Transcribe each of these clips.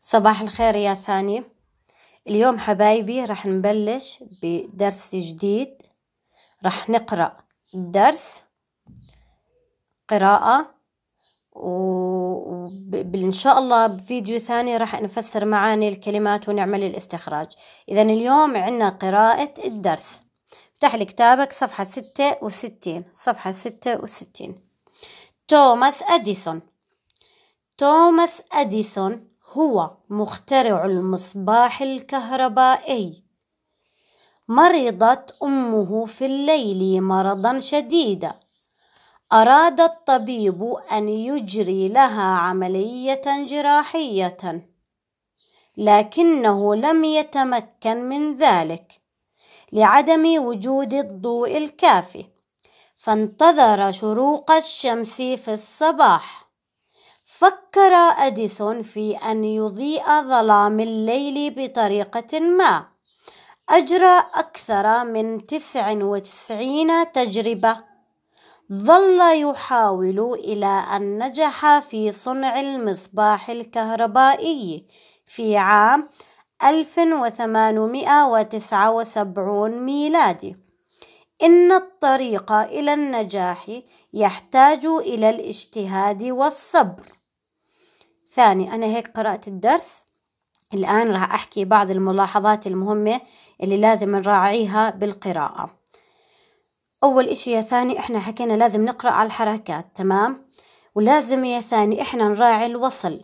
صباح الخير يا ثانية اليوم حبايبي رح نبلش بدرس جديد رح نقرأ درس قراءة وإن شاء الله بفيديو ثاني راح نفسر معاني الكلمات ونعمل الاستخراج إذا اليوم عنا قراءة الدرس افتح لي كتابك صفحة ستة وستين صفحة ستة وستين توماس أديسون توماس أديسون هو مخترع المصباح الكهربائي مرضت امه في الليل مرضا شديدا اراد الطبيب ان يجري لها عمليه جراحيه لكنه لم يتمكن من ذلك لعدم وجود الضوء الكافي فانتظر شروق الشمس في الصباح فكر أديسون في أن يضيء ظلام الليل بطريقة ما أجرى أكثر من تسع وتسعين تجربة ظل يحاول إلى أن نجح في صنع المصباح الكهربائي في عام 1879 ميلادي إن الطريق إلى النجاح يحتاج إلى الاجتهاد والصبر ثاني أنا هيك قرأت الدرس الآن راح أحكي بعض الملاحظات المهمة اللي لازم نراعيها بالقراءة أول إشي يا ثاني إحنا حكينا لازم نقرأ على الحركات تمام ولازم يا ثاني إحنا نراعي الوصل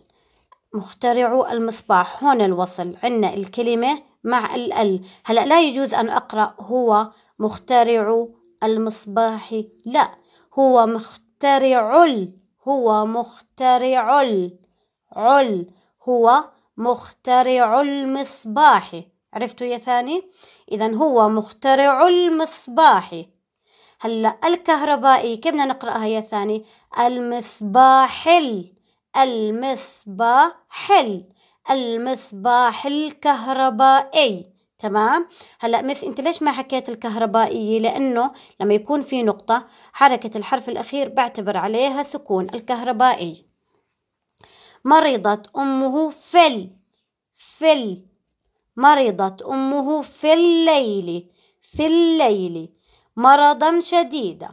مخترعوا المصباح هون الوصل عنا الكلمة مع الأل هلأ لا يجوز أن أقرأ هو مخترع المصباح لا هو مخترع هو مخترع عل هو مخترع المصباح عرفتوا يا ثاني إذا هو مخترع المصباح هلا الكهربائي كيف بدنا نقراها يا ثاني المصباحل المصباحل المصباح الكهربائي تمام هلا مس انت ليش ما حكيت الكهربائيه لانه لما يكون في نقطه حركه الحرف الاخير بعتبر عليها سكون الكهربائي مرضت أمه في ال في ال مرضت أمه في الليل في الليل مرضا شديدا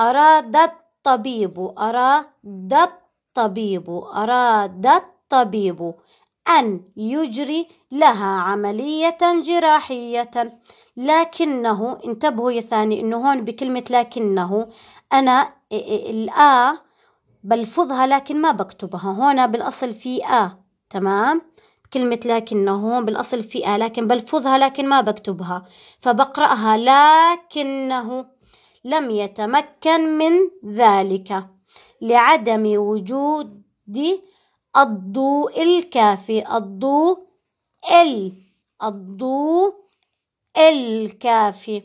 أراد الطبيب أراد الطبيب أراد الطبيب أن يجري لها عملية جراحية لكنه انتبهوا يا ثاني انه هون بكلمة لكنه أنا الآ بلفظها لكن ما بكتبها هنا بالأصل في آ تمام كلمة لكنه هون بالأصل في آ لكن بلفظها لكن ما بكتبها فبقرأها لكنه لم يتمكن من ذلك لعدم وجود الضوء الكافي الضوء ال الضوء الكافي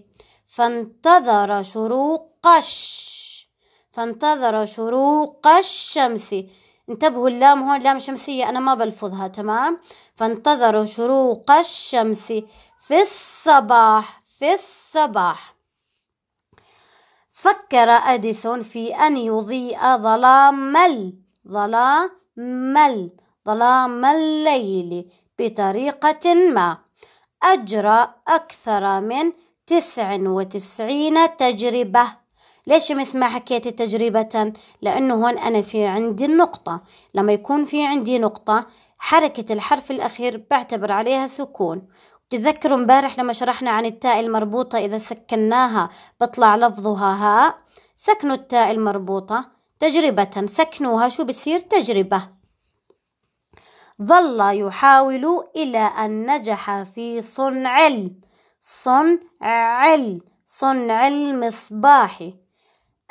فانتظر شروق الشمس فانتظر شروق الشمس انتبهوا اللام هون لام شمسية أنا ما بلفظها تمام فانتظر شروق الشمس في الصباح في الصباح فكر أديسون في أن يضيء ظلام ظلام ظلام الليل بطريقة ما أجرى أكثر من تسع وتسعين تجربة ليش مثل ما حكيت تجربة لأنه هون أنا في عندي النقطة لما يكون في عندي نقطة حركة الحرف الأخير بعتبر عليها سكون تذكروا امبارح لما شرحنا عن التاء المربوطة إذا سكناها بطلع لفظها هاء سكنوا التاء المربوطة تجربة سكنوها شو بصير تجربة ظل يحاول إلى أن نجح في صنع ال صنع ال صنع المصباح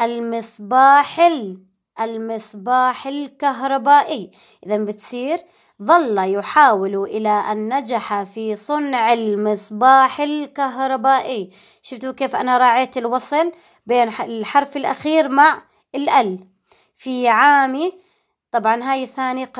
المصباح ال المصباح الكهربائي إذا بتصير ظل يحاول إلى أن نجح في صنع المصباح الكهربائي شفتوا كيف أنا راعيت الوصل بين الحرف الأخير مع الأل في عام طبعا هاي ثاني قراءة